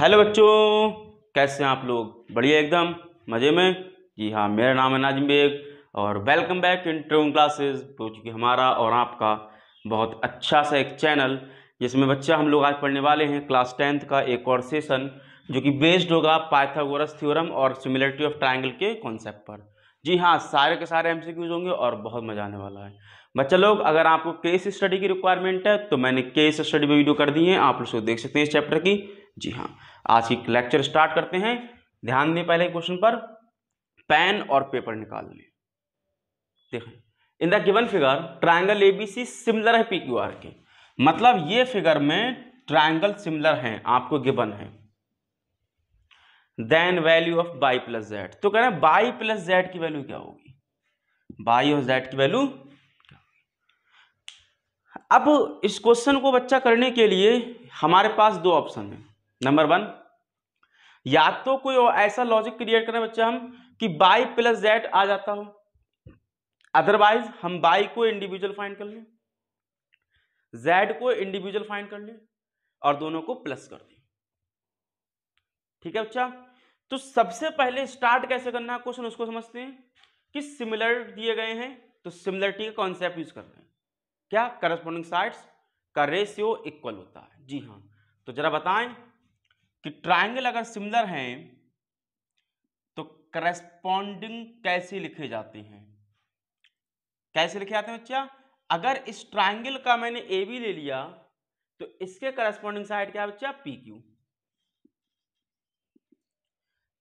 hello बच्चों कैसे हैं आप लोग बढ़िया एकदम मज़े में जी हाँ मेरा नाम है नाजिम बेग और welcome back in train classes तो चूँकि हमारा और आपका बहुत अच्छा सा एक चैनल जिसमें बच्चा हम लोग आज पढ़ने वाले हैं क्लास टेंथ का एक और सेशन जो कि बेस्ड होगा पाइथागोरस थ्योरम और सिमिलरिटी ऑफ ट्राइंगल के कॉन्सेप्ट पर जी हाँ सारे के सारे एम होंगे और बहुत मज़ा आने वाला है बच्चा लोग अगर आपको केस स्टडी की रिक्वायरमेंट है तो मैंने केस स्टडी पर वीडियो कर दी है आप लोग देख सकते हैं इस चैप्टर की जी हाँ आज की लेक्चर स्टार्ट करते हैं ध्यान दें पहले क्वेश्चन पर पेन और पेपर निकाल लें देखें in the given figure triangle ABC similar है आर के मतलब ये फिगर में ट्राइंगल सिमिलर है आपको गिवन है then value of y plus z तो कह रहे हैं बाई प्लस जेड की वैल्यू क्या होगी बाई और जेड की वैल्यू अब इस क्वेश्चन को बच्चा करने के लिए हमारे पास दो ऑप्शन है नंबर वन या तो कोई ऐसा लॉजिक क्रिएट करें बच्चा हम कि बाई प्लस जेड आ जाता हो अदरवाइज हम बाई को इंडिविजुअल फाइंड कर लें जेड को इंडिविजुअल फाइंड कर लें और दोनों को प्लस कर दें ठीक है बच्चा तो सबसे पहले स्टार्ट कैसे करना है क्वेश्चन उसको समझते हैं कि सिमिलर दिए गए हैं तो सिमिलरिटी का कॉन्सेप्ट यूज कर रहे हैं क्या करस्पॉन्डिंग साइड्स का रेशियो इक्वल होता है जी हाँ तो जरा बताएं कि ट्राइंगल अगर सिमिलर हैं तो करस्पॉन्डिंग कैसे लिखे जाते हैं कैसे लिखे जाते हैं बच्चा अगर इस ट्राइंगल का मैंने ए बी ले लिया तो इसके करस्पॉन्डिंग साइड क्या बच्चा पी क्यू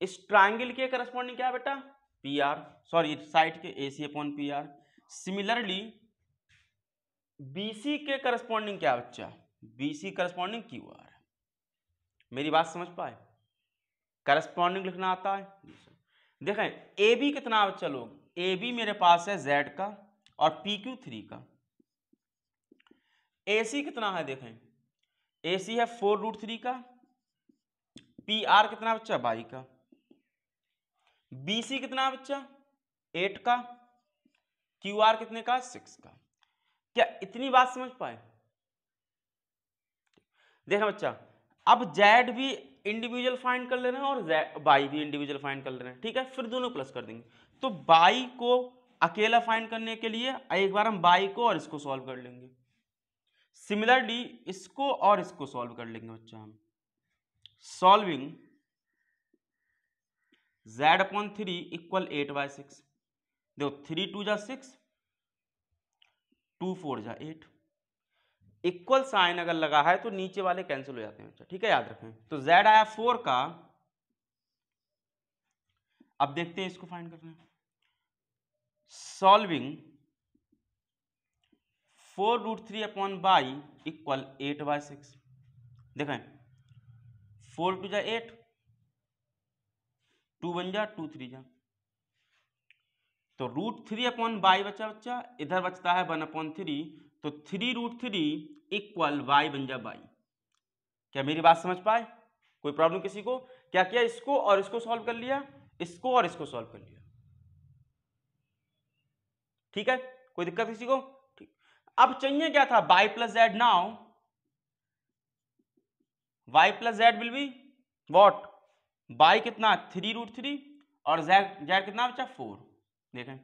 इस ट्राइंगल के करस्पॉन्डिंग क्या बेटा पी आर सॉरी साइड के A C upon P R similarly BC के करस्पॉन्डिंग क्या बच्चा बीसी करस्पॉन्डिंग क्यू आर मेरी बात समझ पाए करस्पॉन्डिंग लिखना आता है देखें ए बी कितना बच्चा लोग ए बी मेरे पास है जेड का और पी क्यू थ्री का ए सी कितना है देखें ए सी है फोर रूट थ्री का पी आर कितना बच्चा बाई का बी सी कितना बच्चा एट का क्यू आर कितने का सिक्स का क्या इतनी बात समझ पाए देखें बच्चा अब जेड भी इंडिविजुअल फाइंड कर ले रहे हैं और बाई भी इंडिविजुअल फाइंड कर ले रहे हैं ठीक है फिर दोनों प्लस कर देंगे तो बाई को अकेला फाइंड करने के लिए एक बार हम बाई को और इसको सॉल्व कर लेंगे सिमिलरली इसको और इसको सॉल्व कर लेंगे बच्चा हम solving z upon three equal eight by six देखो थ्री टू जा सिक्स टू फोर जा एट इक्वल साइन अगर लगा है तो नीचे वाले कैंसिल हो जाते हैं बच्चा ठीक है याद रखें तो जेड आया फोर का अब देखते हैं इसको फाइंड करना solving four root three upon y equal eight by six देखें फोर टू जा एट टू वन जा टू थ्री जा तो रूट थ्री अपॉन बाई बचा बच्चा इधर बचता है वन अपॉन थ्री तो three root three equal y बन जा वाई क्या मेरी बात समझ पाए कोई प्रॉब्लम किसी को क्या किया इसको और इसको सॉल्व कर लिया इसको और इसको सॉल्व कर लिया ठीक है कोई दिक्कत किसी को ठीक अब चाहिए क्या था y plus z now y plus z will be what y कितना थ्री रूट थ्री और जेड जेड कितना बचा फोर देखें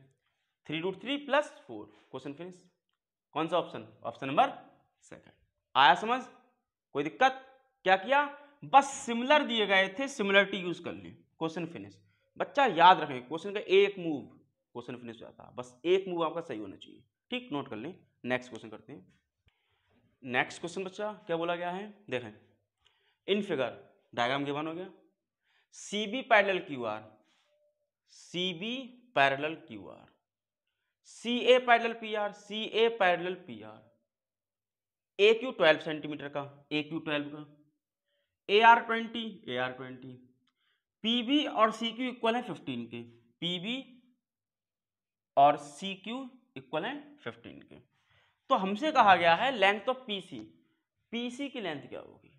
three root three plus four question finish कौन सा ऑप्शन ऑप्शन नंबर सेकंड आया समझ कोई दिक्कत क्या किया बस सिमिलर दिए गए थे सिमिलरिटी यूज कर ली क्वेश्चन फिनिश बच्चा याद रखें क्वेश्चन का एक मूव क्वेश्चन फिनिश हो जाता बस एक मूव आपका सही होना चाहिए ठीक नोट कर लें नेक्स्ट क्वेश्चन करते हैं नेक्स्ट क्वेश्चन बच्चा क्या बोला गया है देखें इन फिगर डायग्राम के बन हो गया C B parallel Q R C B parallel Q R C A parallel P R C A parallel P R A Q twelve centimetre का ए क्यू ट्वेल्व का A R twenty A R twenty P B और C Q equal है fifteen के P B और C Q equal है fifteen के तो हमसे कहा गया है length of P C P C की लेंथ क्या होगी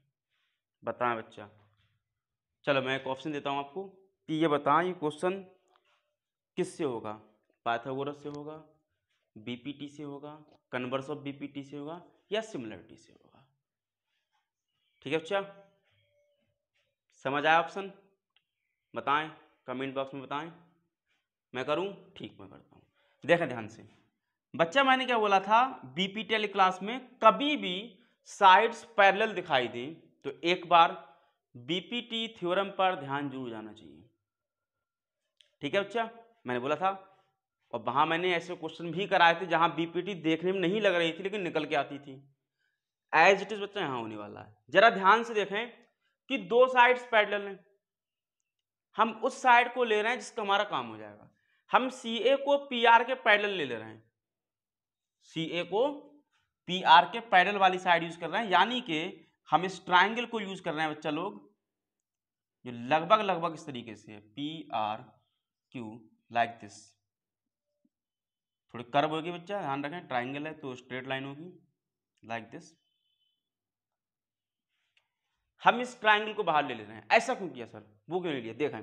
बताएं बच्चा चलो मैं एक ऑप्शन देता हूँ आपको कि ये बताएं ये क्वेश्चन किससे होगा पाइथागोरस से होगा बीपीटी से होगा कन्वर्स ऑफ बीपीटी से होगा या सिमिलरिटी से होगा ठीक है बच्चा समझ आया ऑप्शन बताएं कमेंट बॉक्स में बताएं मैं करूं ठीक मैं करता हूं देखें ध्यान से बच्चा मैंने क्या बोला था बीपीटी वाली क्लास में कभी भी साइड्स पैरेलल दिखाई दें तो एक बार बीपीटी थ्योरम पर ध्यान जरूर जाना चाहिए ठीक है बच्चा मैंने बोला था और वहाँ मैंने ऐसे क्वेश्चन भी कराए थे जहाँ बीपीटी देखने में नहीं लग रही थी लेकिन निकल के आती थी एज इट इज़ बच्चा यहाँ होने वाला है ज़रा ध्यान से देखें कि दो साइड्स पैडल हैं हम उस साइड को ले रहे हैं जिसका हमारा काम हो जाएगा हम सी ए को पी आर के पैडल ले ले रहे हैं सी ए को पी आर के पैडल वाली साइड यूज कर रहे हैं यानी कि हम इस ट्राइंगल को यूज कर रहे हैं बच्चा लोग जो लगभग लगभग इस तरीके से P R Q like this थोड़ी कर्व होगी बच्चा ध्यान रखें ट्राइंगल है तो स्ट्रेट लाइन होगी लाइक दिस हम इस ट्राइंगल को बाहर ले ले रहे हैं ऐसा क्यों किया सर वो क्यों ले लिया देखें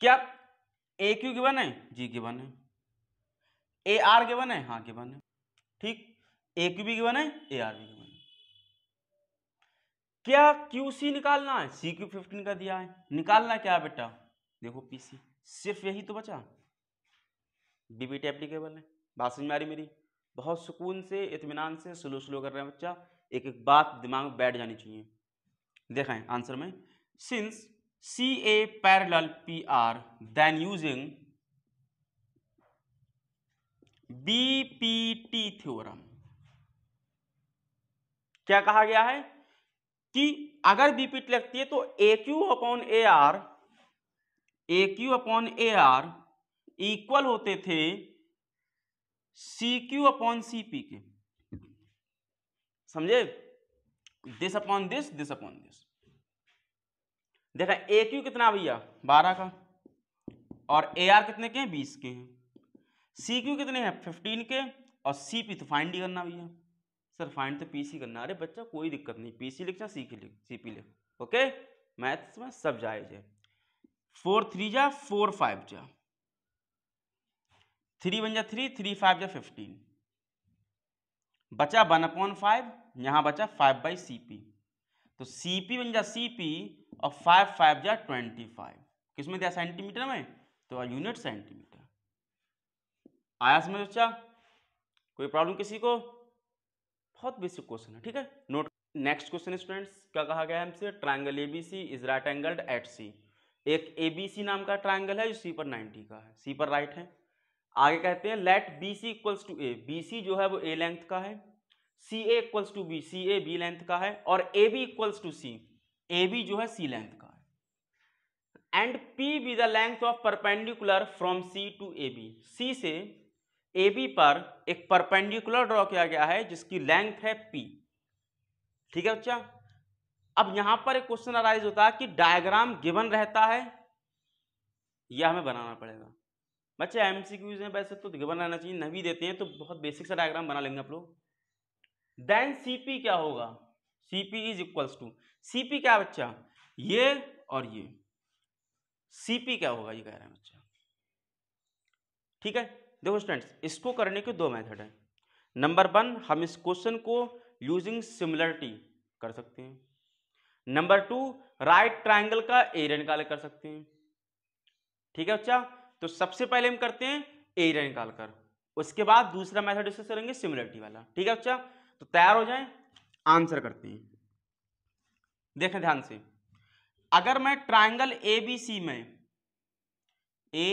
क्या ए क्यू गिवन है जी के है ए आर गिवन है हाँ गिवन है ठीक ए क्यू भी बन है ए आर भी गिवन है क्या क्यू सी निकालना है सी क्यू फिफ्टीन का दिया है निकालना क्या बेटा देखो पी सी सिर्फ यही तो बचा बी एप्लीकेबल है बात समझ में आ रही मेरी बहुत सुकून से इतमान से स्लो स्लो कर रहे हैं बच्चा एक एक बात दिमाग में बैठ जानी चाहिए देखें आंसर में since C A parallel P R then using B P T theorem क्या कहा गया है कि अगर बीपीट लगती है तो A Q upon A R A Q upon A R equal होते थे C Q upon C P के समझे this upon this this upon this देखा ए क्यू कितना भैया बारह का और ए आर कितने के हैं बीस के हैं सी क्यू कितने हैं फिफ्टीन के और सी पी तो फाइंड ही करना भैया सर फाइंड तो पी सी करना अरे बच्चा कोई दिक्कत नहीं पी सी जा सी लिख सी पी लिख ओके मैथ्स में सब जायज है फोर थ्री जा फोर फाइव जा थ्री वन जा थ्री थ्री फाइव जा फिफ्टीन बचा वन अपॉन फाइव यहाँ बचा फाइव बाई सी पी तो सी पी बन जा सी पी और फाइव फाइव जा ट्वेंटी फाइव किस में दिया सेंटीमीटर में तो यूनिट सेंटीमीटर आया समझ बच्चा कोई प्रॉब्लम किसी को बहुत बेसिक क्वेश्चन है ठीक है नोट नेक्स्ट क्वेश्चन स्टूडेंट्स क्या कहा गया हमसे triangle A B C is right angled at C एक ए बी सी नाम का ट्राइंगल है जो सी पर नाइनटी का है सी पर राइट है आगे कहते हैं let B C equals to A B C जो है वो ए लेंथ का है C A equals to B C A B length का है और A B equals to C A B जो है सी लेंथ का है and P be the length of perpendicular from C to A B C से A B पर एक परपेंडिकुलर ड्रॉ किया गया है जिसकी लेंथ है पी ठीक है बच्चा अब यहां पर एक क्वेश्चन अराइज होता है कि डायग्राम गिवन रहता है यह हमें बनाना पड़ेगा बच्चे एम सी क्यूज हैं वैसे तो बनाना चाहिए नवी देते हैं तो बहुत बेसिक सा डायग्राम बना लेंगे आप लोग देन सी पी क्या होगा C P is equals to C P क्या बच्चा ये और ये सी पी क्या होगा ये कह रहा है बच्चा ठीक है देखो स्टूडेंट्स इसको करने के दो मेथड हैं नंबर वन हम इस क्वेश्चन को यूजिंग सिमिलरिटी कर सकते हैं नंबर टू राइट ट्राइंगल का एरिया निकाल कर सकते हैं ठीक है बच्चा तो सबसे पहले हम करते हैं एरिया निकालकर उसके बाद दूसरा मैथड डिस्कस करेंगे सिमिलरिटी वाला ठीक है बच्चा तो तैयार हो जाए आंसर करते हैं देखें ध्यान से अगर मैं ट्राइंगल ए बी सी में ए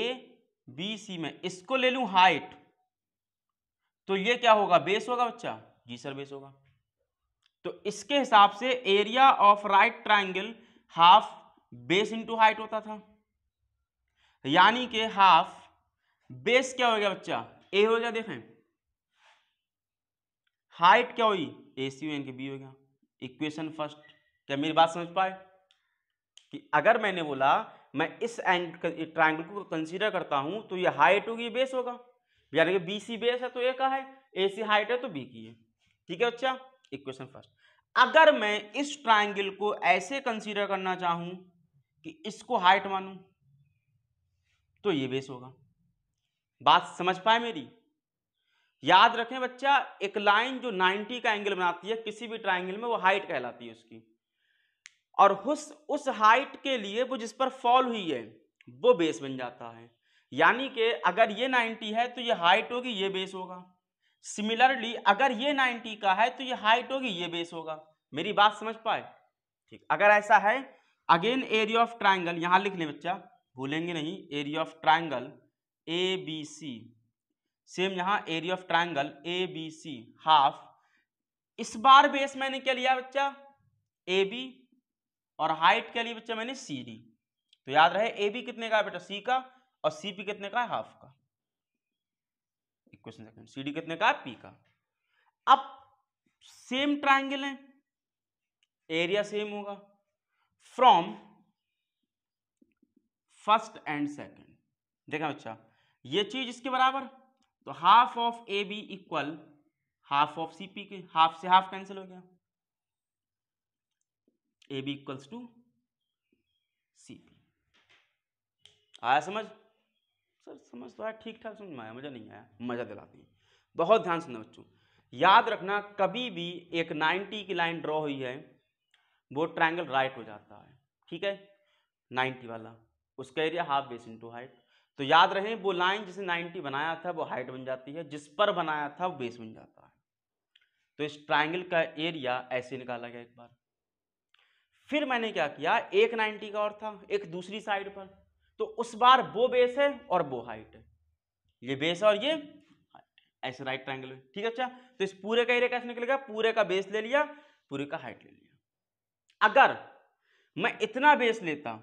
बी सी में इसको ले लूं हाइट तो ये क्या होगा बेस होगा बच्चा जी सर बेस होगा तो इसके हिसाब से area of right triangle half base into height होता था यानी कि हाफ बेस क्या हो गया बच्चा ए हो गया देखें हाइट क्या हुई ए सी एन के बी हो गया इक्वेशन फर्स्ट क्या मेरी बात समझ पाए कि अगर मैंने बोला मैं इस एंग ट्राइंगल को कंसीडर करता हूं तो ये हाइट होगी बेस होगा यानी कि बी सी बेस है तो ए का है ए सी हाइट है तो बी की है ठीक है बच्चा इक्वेशन फर्स्ट अगर मैं इस ट्राइंगल को ऐसे कंसीडर करना चाहूं कि इसको हाइट मानूं तो ये बेस होगा बात समझ पाए मेरी याद रखें बच्चा एक लाइन जो 90 का एंगल बनाती है किसी भी ट्राइंगल में वो हाइट कहलाती है उसकी और उस उस हाइट के लिए वो जिस पर फॉल हुई है वो बेस बन जाता है यानी कि अगर ये 90 है तो ये हाइट होगी ये बेस होगा सिमिलरली अगर ये 90 का है तो ये हाइट होगी ये बेस होगा मेरी बात समझ पाए ठीक अगर ऐसा है अगेन एरिया ऑफ ट्राइंगल यहां लिख लें बच्चा भूलेंगे नहीं area of triangle A B C same यहाँ area of triangle A B C half इस बार बेस मैंने क्या लिया बच्चा ए बी और हाइट क्या लिया बच्चा मैंने सी डी तो याद रहे ए बी कितने का है बेटा सी का और सी पी कितने का है हाफ का क्वेश्चन सेकंड सी डी कितने का है पी का अब सेम ट्राइंगल है एरिया सेम होगा फ्रॉम फर्स्ट एंड सेकेंड देखा बच्चा ये चीज इसके बराबर तो half of A B equal half of C P के हाफ से हाफ कैंसिल हो गया A B equals to C P आया समझ सर समझ तो आया ठीक ठाक समझ में आया मज़ा नहीं आया मज़ा दिलाती है बहुत ध्यान सुनना बच्चों याद रखना कभी भी एक 90 की लाइन ड्रॉ हुई है वो ट्रायंगल राइट हो जाता है ठीक है 90 वाला उसका area half base into height तो याद रहे वो लाइन जिसे 90 बनाया था वो हाइट बन जाती है जिस पर बनाया था वो बेस बन जाता है तो इस ट्राइंगल का एरिया ऐसे निकाला गया एक बार फिर मैंने क्या किया एक 90 का और था एक दूसरी साइड पर तो उस बार वो बेस है और वो हाइट है ये बेस और ये ऐसे राइट ट्राइंगल में ठीक है अच्छा तो इस पूरे का एरिया कैसे निकलेगा पूरे का बेस ले लिया पूरे का हाइट ले लिया अगर मैं इतना बेस लेता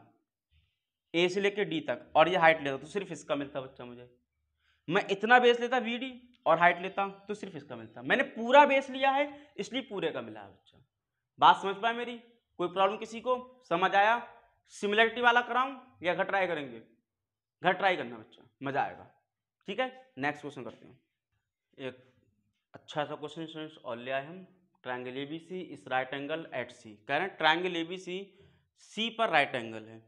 ए से लेके डी तक और ये हाइट लेता तो सिर्फ इसका मिलता बच्चा मुझे मैं इतना बेस लेता वी डी और हाइट लेता तो सिर्फ इसका मिलता मैंने पूरा बेस लिया है इसलिए पूरे का मिला है बच्चा बात समझ पाए मेरी कोई प्रॉब्लम किसी को समझ आया सिमिलरिटी वाला कराऊं या घर ट्राई करेंगे घर ट्राई करना बच्चा मजा आएगा ठीक है नेक्स्ट क्वेश्चन करते हैं एक अच्छा सा क्वेश्चन और ले आए हम ट्राइंगल ए बी सी इस राइट एंगल एट सी कह रहे हैं ट्राइंगल ए बी सी सी पर राइट एंगल है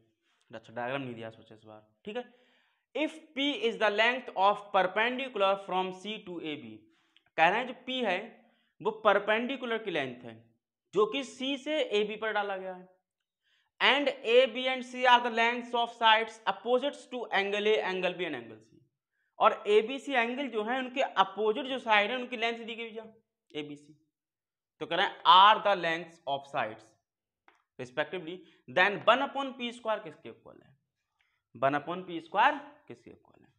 अच्छा डायग्राम नहीं दिया सोचे इस बार ठीक है if P is the length of perpendicular from C to A B कह रहे हैं जो पी है वो परपेंडिकुलर की लेंथ है जो कि सी से ए बी पर डाला गया है and A B and C are the length of sides opposites to angle A angle B and angle C और ए बी सी एंगल जो है उनके अपोजिट जो साइड है उनकी लेंथ दी गई भैया ए बी सी तो कह रहे हैं are the length of sides respectively then one upon P square किसके इक्वल है वन अपॉन पी स्क्वायर किसके इक्वल है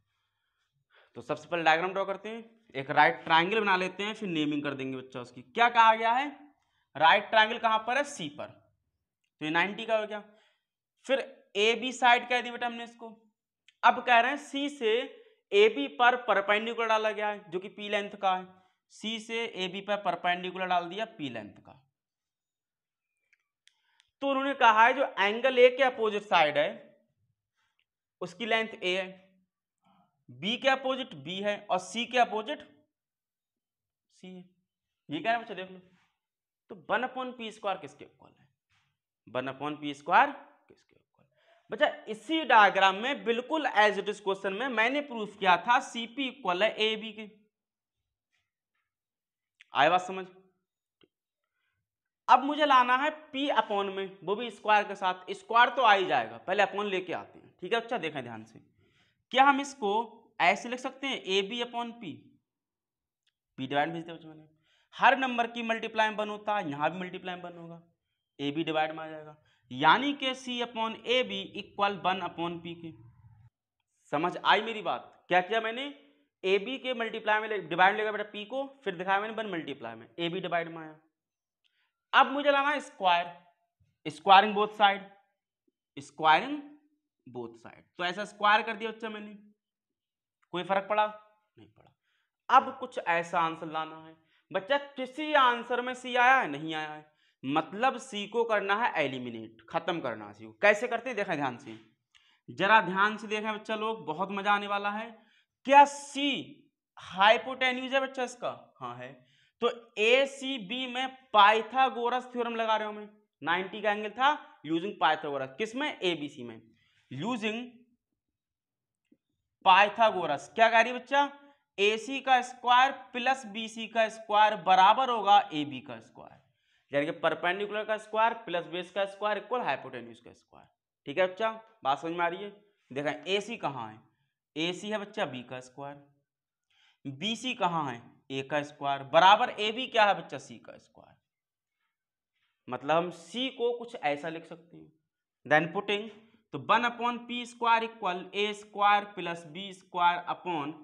तो सबसे पहले डायग्राम ड्रॉ करते हैं एक राइट right ट्राइंगल बना लेते हैं फिर नेमिंग कर देंगे बच्चा उसकी क्या कहा गया है राइट right ट्राइंगल कहां पर है सी पर तो ये नाइन्टी का हो गया फिर ए बी साइड कह दी बेटा हमने इसको अब कह रहे हैं सी से ए बी पर परपेंडिकुलर डाला गया है जो कि पी लेंथ का है सी से ए बी पर परपेंडिकुलर डाल दिया पी लेंथ का तो उन्होंने कहा है जो एंगल ए के अपोजिट साइड है उसकी लेंथ ए है बी के अपोजिट बी है और सी के अपोजिट सी है ये क्या है बच्चे देख लो तो वन अपॉन पी स्क्वायर किसके इक्वल है वन अपॉन पी स्क्वायर किसके इक्वल बच्चा इसी डायग्राम में बिल्कुल एज इट इज क्वेश्चन में मैंने प्रूफ किया था सीपी इक्वल है ए बी के आए बात समझ अब मुझे लाना है पी अपॉन में वो भी स्क्वायर के साथ स्क्वायर तो आ ही जाएगा पहले अपॉन लेके आते हैं ठीक है अच्छा देखें ध्यान से क्या हम इसको ऐसे लिख सकते हैं A B upon P P divide भेज दिया बच्चों हर नंबर की मल्टीप्लाई में बन होता है यहाँ भी मल्टीप्लाई बन होगा ए बी डिवाइड में आ जाएगा यानी कि C upon A B equal one upon P के समझ आई मेरी बात क्या किया मैंने ए बी के मल्टीप्लाई में डिवाइड लेगा बेटा पी को फिर दिखाया मैंने वन मल्टीप्लाई में ए बी डिवाइड में आया अब मुझे लाना है square squaring both side squaring both side तो ऐसा स्क्वायर कर दिया बच्चा मैंने कोई फर्क पड़ा नहीं पड़ा अब कुछ ऐसा आंसर लाना है बच्चा किसी आंसर में सी आया है नहीं आया है मतलब सी को करना है एलिमिनेट खत्म करना सी को कैसे करते देखें ध्यान से जरा ध्यान से देखें बच्चा लोग बहुत मजा आने वाला है क्या सी हाइपोटेन्यूज है बच्चा इसका हाँ है तो ए सी बी में पाइथागोरस थ्योरम लगा रहे हो हमें नाइनटी का एंगल था यूजिंग पाइथागोरस किस में ए बी सी में यूजिंग पाइथागोरस क्या कह रही है बच्चा ए सी का स्क्वायर प्लस बी सी का स्क्वायर बराबर होगा ए बी का स्क्वायर यानी कि परपेंडिकुलर का स्क्वायर प्लस बेस का स्क्वायर इक्वल हाइपोटेन्यूज का स्क्वायर ठीक है बच्चा बात समझ में आ रही है देखा ए सी कहाँ है ए सी है बच्चा बी का स्क्वायर बी सी कहाँ है ए का स्क्वायर बराबर ए बी क्या है बच्चा सी का स्क्वायर मतलब हम सी को कुछ ऐसा लिख सकते हैं देन पुटिंग तो one upon P square equal A square plus B square upon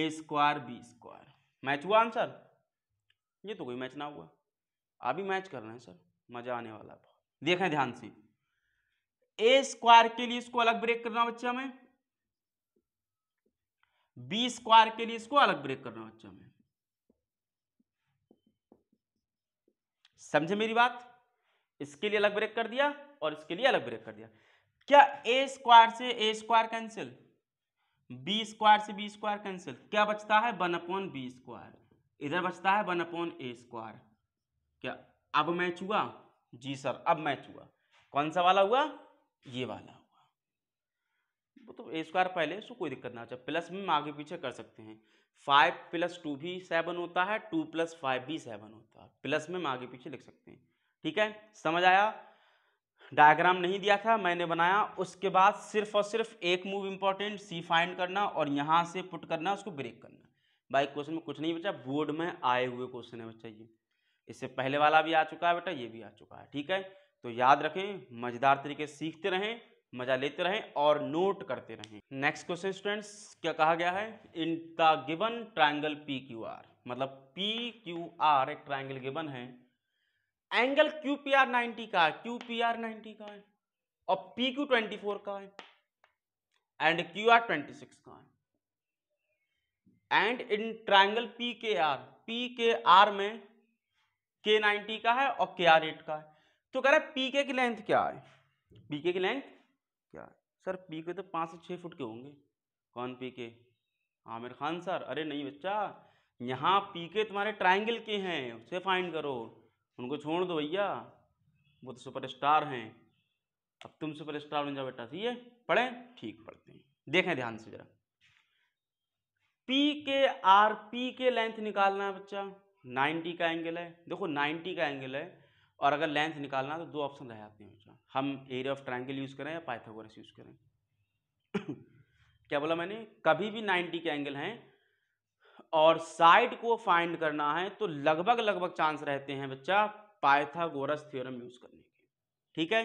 A square B square match हुआ आंसर ये तो कोई मैच ना हुआ अभी मैच कर रहे हैं सर मजा आने वाला देखें ध्यान से ए स्क्वायर के लिए इसको अलग ब्रेक करना बच्चा हमें बी स्क्वायर के लिए इसको अलग ब्रेक करना बच्चों में समझे मेरी बात इसके लिए अलग ब्रेक कर दिया और इसके लिए अलग ब्रेक कर दिया क्या ए स्क्वायर से A square cancel B square से बी स्क्वायर कैंसिल क्या बचता है वन अपॉन बी स्क्वायर इधर बचता है वन अपॉन ए स्क्वायर क्या अब मैच हुआ जी सर अब मैच हुआ कौन सा वाला हुआ ये वाला वो तो ए स्क्वायर पहले उसको कोई दिक्कत ना चाहिए प्लस में हम आगे पीछे कर सकते हैं फाइव प्लस टू भी सेवन होता है टू प्लस फाइव भी सेवन होता है प्लस में हम आगे पीछे लिख सकते हैं ठीक है समझ आया डायग्राम नहीं दिया था मैंने बनाया उसके बाद सिर्फ और सिर्फ एक मूव इंपॉर्टेंट सी फाइंड करना और यहाँ से पुट करना उसको ब्रेक करना बाई क्वेश्चन में कुछ नहीं बचा बोर्ड में आए हुए क्वेश्चन है बच्चा ये इससे पहले वाला भी आ चुका है बेटा ये भी आ चुका है ठीक है तो याद रखें मज़ेदार तरीके सीखते रहें मजा लेते रहें और नोट करते रहें नेक्स्ट क्वेश्चन स्टूडेंट्स क्या कहा गया है in the given triangle P Q R मतलब पी क्यू आर एक ट्राइंगल गिवन है angle Q P R ninety का है क्यू पी आर नाइन्टी का है और पी क्यू ट्वेंटी फोर का है and Q R twenty six का है and in triangle P Q R P Q R में के नाइन्टी का है और के आर एट का है तो कह रहे पी के की लेंथ क्या है पी के की लेंथ क्या सर पी के तो पाँच से छः फुट के होंगे कौन पी के आमिर खान सर अरे नहीं बच्चा यहाँ पी के तुम्हारे ट्राइंगल के हैं उसे फाइंड करो उनको छोड़ दो भैया वो तो सुपरस्टार हैं अब तुम सुपरस्टार बन जाओ बेटा सही है पढ़ें ठीक पढ़ते हैं देखें ध्यान से ज़रा पी के आर पी के लेंथ निकालना है बच्चा 90 का एंगल है देखो 90 का एंगल है और अगर लेंथ निकालना तो दो ऑप्शन रह जाते हैं हमेशा हम एरिया ऑफ ट्राइंगल यूज़ करें या पाइथागोरस यूज़ करें क्या बोला मैंने कभी भी 90 के एंगल हैं और साइड को फाइंड करना है तो लगभग लगभग चांस रहते हैं बच्चा पाइथागोरस थ्योरम यूज़ करने के ठीक है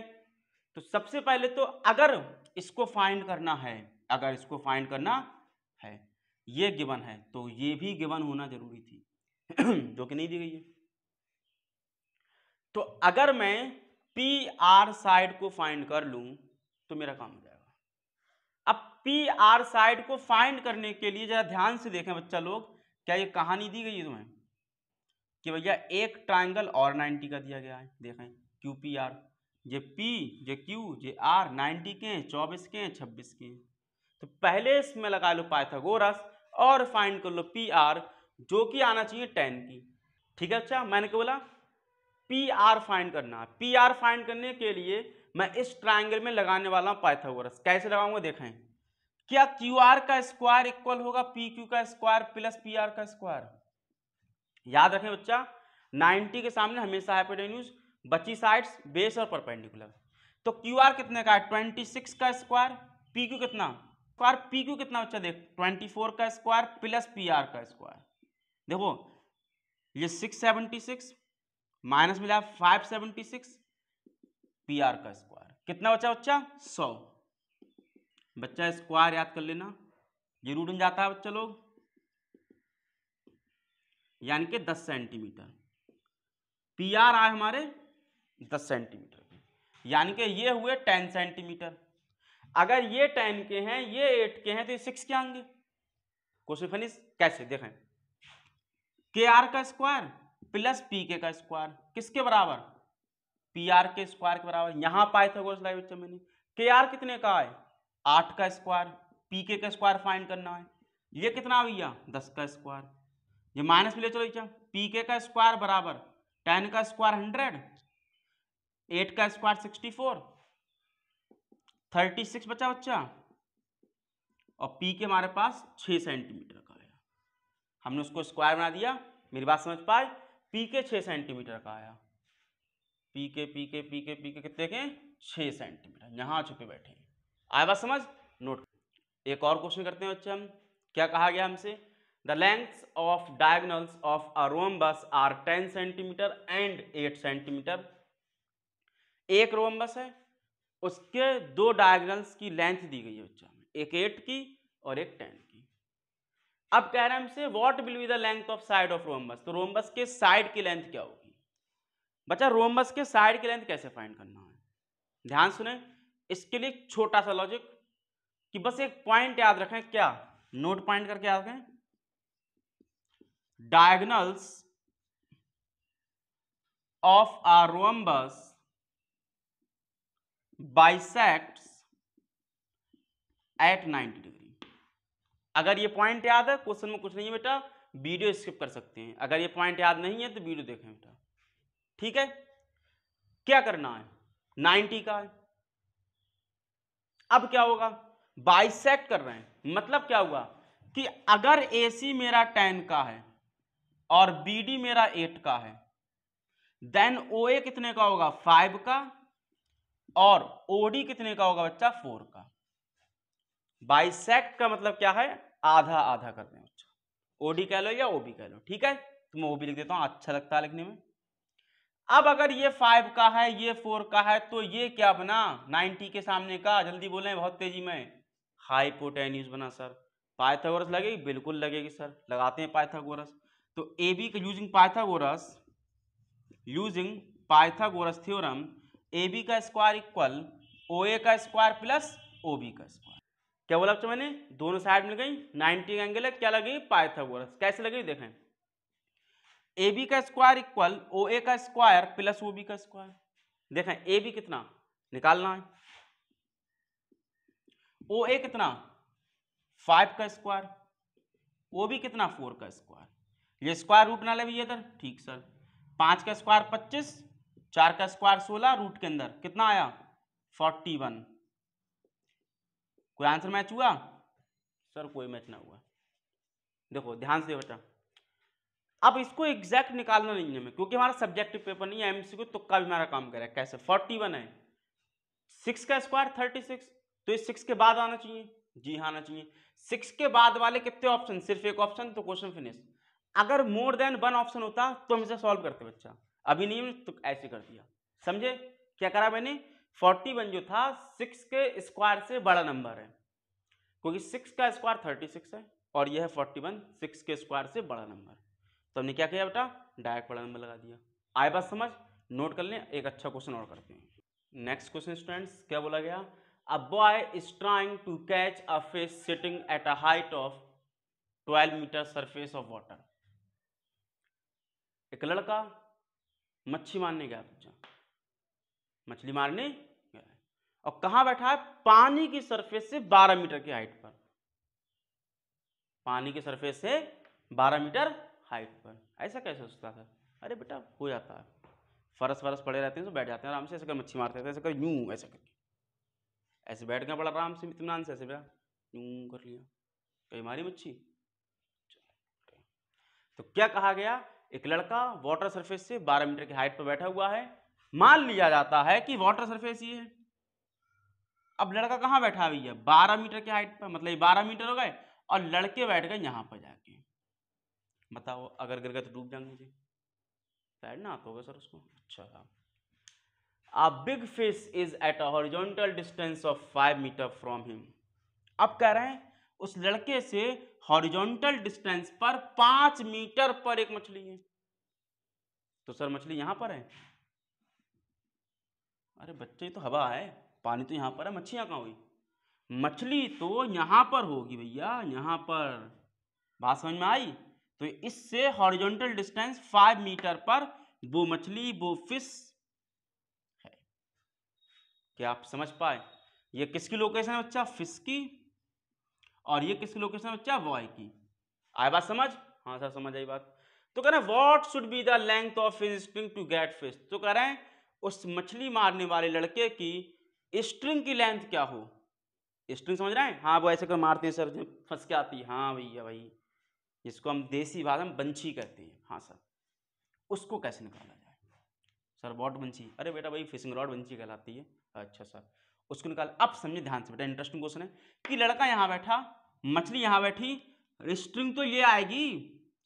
तो सबसे पहले तो अगर इसको फाइंड करना है अगर इसको फाइंड करना है ये गिवन है तो ये भी गिवन होना जरूरी थी जो कि नहीं दी गई है तो अगर मैं पी आर साइड को फाइंड कर लू तो मेरा काम हो जाएगा अब पी आर साइड को फाइंड करने के लिए ज़रा ध्यान से देखें बच्चा लोग क्या ये कहानी दी गई है तुम्हें कि भैया एक ट्राइंगल और 90 का दिया गया है देखें क्यू पी आर जे पी जे क्यू जे आर 90 के हैं चौबीस के हैं छब्बीस के हैं तो पहले इसमें लगा लो पाइथागोरस और फाइंड कर लो पी आर जो कि आना चाहिए टेन की ठीक है अच्छा मैंने क्या बोला पी आर फाइंड करना है पी आर फाइंड करने के लिए मैं इस ट्राइंगल में लगाने वाला हूँ पाइथागोरस कैसे लगाऊंगा देखें क्या क्यू आर का स्क्वायर इक्वल होगा पी क्यू का स्क्वायर प्लस पी आर का स्क्वायर याद रखें बच्चा 90 के सामने हमेशा हाइपोटेन्यूज बची साइड्स बेस और परपेंडिकुलर तो क्यू आर कितने का है ट्वेंटी सिक्स का स्क्वायर पी क्यू कितना स्क्वायर पी क्यू कितना बच्चा देख ट्वेंटी फोर का स्क्वायर प्लस पी आर का स्क्वायर देखो ये सिक्स सेवेंटी सिक्स माइनस मिला five seventy six P R का स्क्वायर कितना बचा बच्चा सौ बच्चा स्क्वायर याद कर लेना जरूर बन जाता है बच्चा लोग यानी कि दस सेंटीमीटर पी आर आए हमारे दस सेंटीमीटर यानी कि ये हुए टेन सेंटीमीटर अगर ये टेन के हैं ये एट के हैं तो ये सिक्स के आएंगे क्वेश्चन फिनिश कैसे देखें के आर का स्क्वायर प्लस पी के का स्क्वायर किसके बराबर पी आर के स्क्वायर के बराबर यहाँ पाए थे मैंने के आर कितने का है आठ का स्क्वायर पी के का स्क्वायर फाइंड करना है ये कितना भैया दस का स्क्वायर ये माइनस में ले चलो भैया पी के का स्क्वायर बराबर टेन का स्क्वायर हंड्रेड एट का square sixty four thirty six बचा बच्चा और पी के हमारे पास छः सेंटीमीटर का है हमने उसको स्क्वायर बना दिया मेरी बात समझ पाए पी के छः सेंटीमीटर का आया पी के पी के पी के पी के कितने के छः सेंटीमीटर यहाँ छुपे बैठे हैं आए बात समझ नोट एक और क्वेश्चन करते हैं बच्चे हम क्या कहा गया हमसे the length of diagonals of a rhombus are ten centimetre and eight centimetre एक रोमबस है उसके दो डायगनल्स की लेंथ दी गई है बच्चा एक एट की और एक टेन अब कह रहे हैं हमसे what will be the length of side of rhombus तो रोमबस के साइड की लेंथ क्या होगी बच्चा रोमबस के साइड की लेंथ कैसे फाइंड करना है ध्यान सुने इसके लिए छोटा सा लॉजिक कि बस एक पॉइंट याद रखें क्या नोट पॉइंट करके याद रखें diagonals of a rhombus bisect at 90 degree अगर ये पॉइंट याद है क्वेश्चन में कुछ नहीं है बेटा वीडियो स्किप कर सकते हैं अगर ये पॉइंट याद नहीं है तो वीडियो देखें बेटा ठीक है क्या करना है नाइन्टी का है अब क्या होगा बाइसेक्ट कर रहे हैं मतलब क्या हुआ कि अगर एसी मेरा टेन का है और बीडी मेरा एट का है देन ओ ए कितने का होगा फाइव का और ओडी कितने का होगा बच्चा फोर का बाइसेक्ट का मतलब क्या है आधा आधा कर दें बच्चों ओडी कह लो या ओबी कह लो ठीक है तो मैं ओबी लिख देता हूँ अच्छा लगता है लिखने में अब अगर ये फाइव का है ये फोर का है तो ये क्या बना नाइन्टी के सामने का जल्दी बोले बहुत तेजी में हाइपोटेन्यूज बना सर पाइथागोरस लगेगी बिल्कुल लगेगी सर लगाते हैं पाइथागोरस तो ए बी का using Pythagoras using Pythagoras theorem A B का स्क्वायर इक्वल ओ ए का स्क्वायर प्लस ओ बी का स्क्वायर क्या बोला आपसे मैंने दोनों साइड मिल गई 90 एंगल है क्या लगी पाइथागोरस कैसे लगी देखें ए बी का स्क्वायर इक्वल ओ ए का स्क्वायर प्लस ओ बी का स्क्वायर देखें ए बी कितना निकालना है ओ ए कितना फाइव का स्क्वायर ओ बी कितना फोर का स्क्वायर ये स्क्वायर रूट ना ले भैया इधर ठीक सर पाँच का स्क्वायर पच्चीस चार का स्क्वायर सोलह रूट के अंदर कितना आया फोर्टी वन कोई आंसर मैच हुआ सर कोई मैच ना हुआ देखो ध्यान से बेटा अब इसको एग्जैक्ट निकालना नहीं है हमें क्योंकि हमारा सब्जेक्टिव पेपर नहीं है एमसीक्यू तुक्का भी हमारा काम करेगा कैसे फोर्टी वन है सिक्स का स्क्वायर थर्टी सिक्स तो इस सिक्स के बाद आना चाहिए जी हाँ आना चाहिए सिक्स के बाद वाले कितने ऑप्शन सिर्फ एक ऑप्शन तो क्वेश्चन फिनिश अगर मोर देन वन ऑप्शन होता तो हम इसे सॉल्व करते बच्चा अभी नहीं तो ऐसे कर दिया समझे क्या करा मैंने फोर्टी वन जो था सिक्स के स्क्वायर से बड़ा नंबर है क्योंकि सिक्स का स्क्वायर थर्टी सिक्स है और यह है फोर्टी वन सिक्स के स्क्वायर से बड़ा नंबर तो हमने क्या किया बेटा डायरेक्ट बड़ा नंबर लगा दिया आए बात समझ नोट कर लें एक अच्छा क्वेश्चन और करते हैं नेक्स्ट क्वेश्चन स्टूडेंट्स क्या बोला गया a boy is trying to catch a fish sitting at a height of 12 metre surface of water एक लड़का मच्छी मारने गया बच्चा मछली मारने और कहाँ बैठा है पानी की सरफेस से 12 मीटर की हाइट पर पानी की सरफेस से 12 मीटर हाइट पर ऐसा कैसे सोचता था अरे बेटा हो जाता है फरस फरस पड़े रहते हैं तो बैठ जाते हैं आराम से ऐसे कर मच्छी मारते हैं ऐसे कर यूं ऐसे करके ऐसे बैठ गया बड़ा आराम से इतमान से ऐसे बेटा यूं कर लिया कहीं मारी मच्छी तो क्या कहा गया एक लड़का वाटर सरफेस से 12 मीटर की हाइट पर बैठा हुआ है मान लिया जाता है कि वाटर सरफेस ये है अब लड़का कहाँ बैठा हुई है बारह मीटर की हाइट पर मतलब बारह मीटर हो गए और लड़के बैठ गए यहाँ पर जाके बताओ अगर गिर गए तो डूब जाएंगे जी तैर ना आता होगा सर उसको अच्छा a big fish is at a horizontal distance of five metre from him अब कह रहे हैं उस लड़के से हॉरिजॉन्टल डिस्टेंस पर पांच मीटर पर एक मछली है तो सर मछली यहां पर है अरे बच्चे तो हवा है पानी तो यहाँ पर है मछलियाँ कहाँ हुई मछली तो यहाँ पर होगी भैया यहाँ पर बात समझ में आई तो इससे हॉरिजॉन्टल डिस्टेंस फाइव मीटर पर वो मछली वो फिश है क्या आप समझ पाए ये किसकी लोकेशन है बच्चा फिश की और ये किसकी लोकेशन है बच्चा वॉय की आई बात समझ हाँ सर समझ आई बात तो कह रहे हैं what should be the length of fish to get fish तो कह रहे हैं उस मछली मारने वाले लड़के की स्ट्रिंग की लेंथ क्या हो स्ट्रिंग समझ रहे हैं हाँ वो ऐसे कर मारते हैं सर जो फंस के आती है हाँ भैया भाई जिसको हम देसी भाषा में बंछी कहते हैं हाँ सर उसको कैसे निकाला जाए सर वॉट बंछी अरे बेटा भाई फिशिंग रॉड बंछी कहलाती है अच्छा सर उसको निकाल अब समझे ध्यान से बेटा इंटरेस्टिंग क्वेश्चन है कि लड़का यहाँ बैठा मछली यहाँ बैठी स्ट्रिंग तो ये आएगी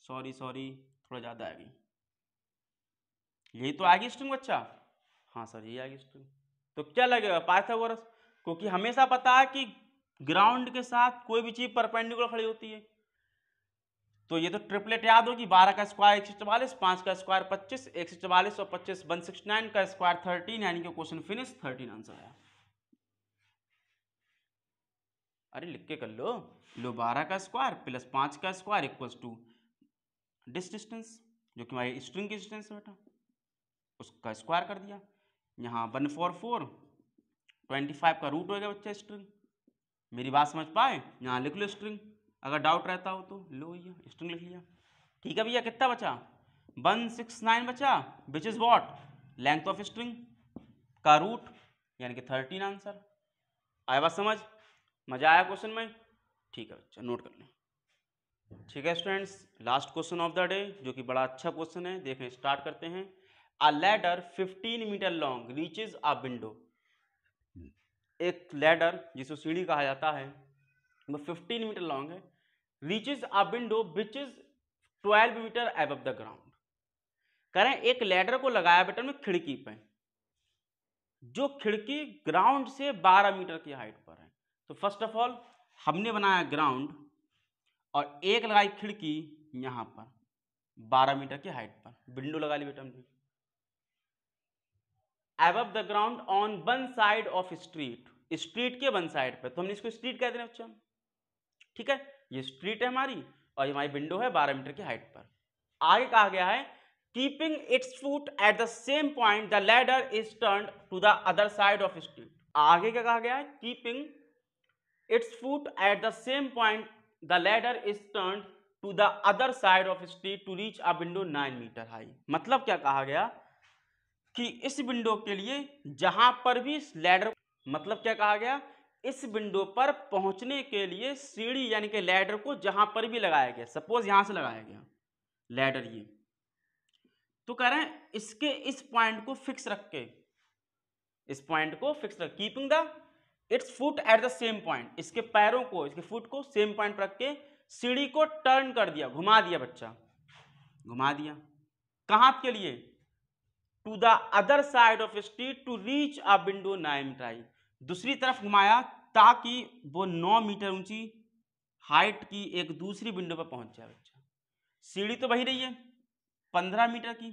सॉरी सॉरी थोड़ा ज़्यादा आएगी यही तो आएगी स्ट्रिंग बच्चा हाँ सर ये आएगी स्ट्रिंग तो क्या लगेगा पाइथागोरस क्योंकि हमेशा पता है कि ग्राउंड के साथ कोई भी चीज परपेंडिकुलर खड़ी होती है तो ये तो ट्रिपलेट याद होगी बारह का स्क्वायर एक सौ चवालीस पाँच का स्क्वायर पच्चीस एक सौ चवालीस और पच्चीस वन सिक्स नाइन का स्क्वायर थर्टीन यानी कि क्वेश्चन फिनिश थर्टीन आंसर आया अरे लिख के कर लो लो बारह का स्क्वायर प्लस पाँच का square equals to dis distance जो कि हमारी स्ट्रिंग की डिस्टेंस है बेटा उसका स्क्वायर कर दिया यहाँ one four four twenty five का रूट होएगा बच्चा स्ट्रिंग मेरी बात समझ पाए यहाँ लिख लो स्ट्रिंग अगर डाउट रहता हो तो लो भैया स्ट्रिंग लिख लिया ठीक है भैया कितना बचा वन सिक्स नाइन बचा which is what length of string का रूट यानी कि थर्टीन आंसर आया बात समझ मज़ा आया क्वेश्चन में ठीक है बच्चा नोट कर लें ठीक है students last question of the day जो कि बड़ा अच्छा क्वेश्चन है देखने स्टार्ट करते हैं a ladder 15 metre long reaches a window एक लैडर जिसको सीढ़ी कहा जाता है वो 15 मीटर लॉन्ग है reaches a window which is 12 metre above the ground करें एक लैडर को लगाया बेटा में खिड़की पे जो खिड़की ग्राउंड से 12 मीटर की हाइट पर है तो फर्स्ट ऑफ ऑल हमने बनाया ग्राउंड और एक लगाई खिड़की यहाँ पर 12 मीटर की हाइट पर विंडो लगा ली बेटा हमने above the ground on one side of street street के वन साइड पे तो हमने इसको स्ट्रीट कह देना बच्चों ठीक है ये स्ट्रीट है हमारी और ये हमारी विंडो है बारह मीटर की हाइट पर आगे कहा गया है keeping its foot at the same point the ladder is turn to the other side of street आगे क्या कहा गया है keeping its foot at the same point the ladder is turn to the other side of street to reach a window nine metre high मतलब क्या कहा गया कि इस विंडो के लिए जहां पर भी लैडर मतलब क्या कहा गया इस विंडो पर पहुंचने के लिए सीढ़ी यानी कि लैडर को जहां पर भी लगाया गया सपोज यहां से लगाया गया लैडर ये तो कह रहे हैं इसके इस पॉइंट को फिक्स रख के इस पॉइंट को फिक्स रख keeping the its foot at the same point इसके पैरों को इसके फुट को सेम पॉइंट रख के सीढ़ी को टर्न कर दिया घुमा दिया बच्चा घुमा दिया कहां के लिए to the other side of street to reach a window nine metre दूसरी तरफ घुमाया ताकि वो नौ मीटर ऊंची हाइट की एक दूसरी विंडो पर पहुंच जाए बच्चा सीढ़ी तो वही रही है पंद्रह मीटर की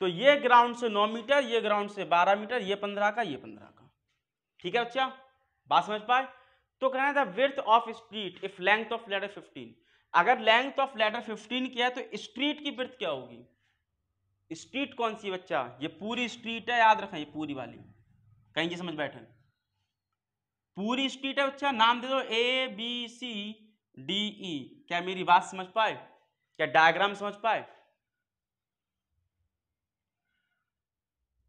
तो ये ग्राउंड से नौ मीटर ये ग्राउंड से बारह मीटर ये पंद्रह का ये पंद्रह का ठीक है बच्चा बात समझ पाए तो कहना था width of street if length of ladder fifteen अगर लेंथ ऑफ लेटर फिफ्टीन की है तो स्ट्रीट की विर्थ क्या होगी स्ट्रीट कौन सी बच्चा ये पूरी स्ट्रीट है याद रखें ये पूरी वाली कहीं जी समझ बैठे पूरी स्ट्रीट है बच्चा नाम दे दो ए बी सी डी ई क्या मेरी बात समझ पाए क्या डायग्राम समझ पाए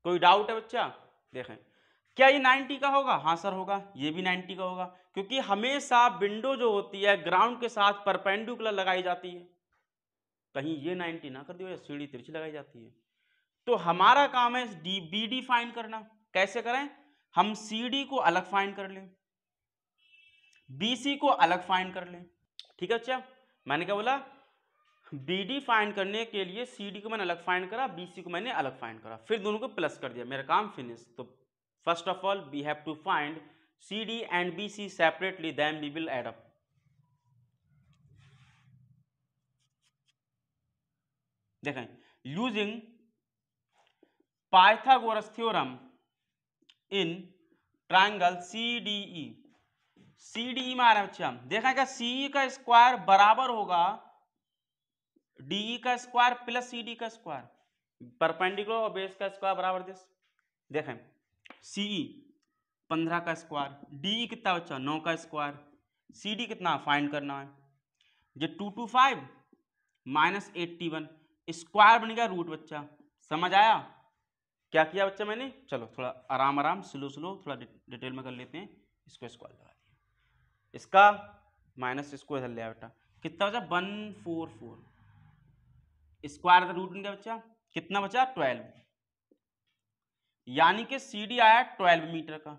कोई डाउट है बच्चा देखें क्या ये 90 का होगा हाँ सर होगा ये भी 90 का होगा क्योंकि हमेशा विंडो जो होती है ग्राउंड के साथ परपेंडिकुलर लगाई जाती है कहीं ये नाइनटी ना कर दियो या सीढ़ी तिरछी लगाई जाती है तो हमारा काम है डी बी डी फाइन करना कैसे करें हम सी डी को अलग फाइन कर लें बी सी को अलग फाइन कर लें ठीक है अच्छा मैंने क्या बोला बी डी फाइन करने के लिए सी डी को मैंने अलग फाइन करा बी सी को मैंने अलग फाइन करा फिर दोनों को प्लस कर दिया मेरा काम फिनिश तो first of all we have to find C D and B C separately then we will add up देखें using Pythagoras theorem in triangle C D E C D E में आ रहा है हम देखें क्या सी ई का स्क्वायर बराबर होगा डी ई e का स्क्वायर प्लस सी डी का स्क्वायर परपेंडिकुलर और बेस का स्क्वायर बराबर दिस देखें सी ई e पंद्रह का स्क्वायर डी ई कितना बच्चा नौ का स्क्वायर सी डी कितना फाइंड करना है ये two two five minus eighty one square बन गया रूट बच्चा समझ आया क्या किया बच्चा मैंने चलो थोड़ा आराम आराम स्लो स्लो थोड़ा डिटेल में कर लेते हैं इसको स्क्वायर लगा दिया इसका माइनस इसको इधर लिया बेटा कितना बचा वन फोर फोर स्क्वायर का रूट बन गया बच्चा कितना बचा ट्वेल्व यानी कि सी डी आया ट्वेल्व मीटर का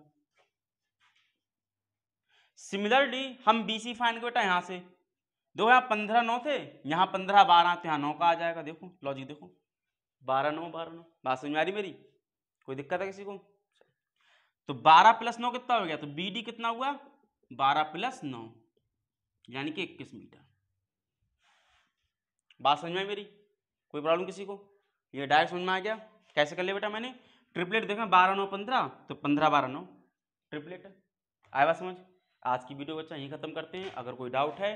सिमिलरली हम बी सी फाइन को बेटा यहां से दो यहाँ पंद्रह नौ थे यहाँ पंद्रह बारह तो यहाँ नौ का आ जाएगा देखो लॉजिक देखो बारह नौ बारह नौ बात समझ में आ रही मेरी कोई दिक्कत है किसी को तो बारह प्लस नौ कितना हो गया तो बी डी कितना हुआ बारह प्लस नौ यानी कि इक्कीस मीटर बात समझ में मेरी कोई प्रॉब्लम किसी को ये डायरेक्ट समझ में आ गया कैसे कर लिया बेटा मैंने ट्रिपलेट देखा बारह नौ पंद्रह तो पंद्रह बारह नौ ट्रिपलेट आया बात समझ आज की वीडियो बच्चा यहीं ख़त्म करते हैं अगर कोई डाउट है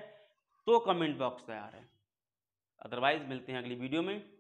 तो कमेंट बॉक्स तैयार है अदरवाइज मिलते हैं अगली वीडियो में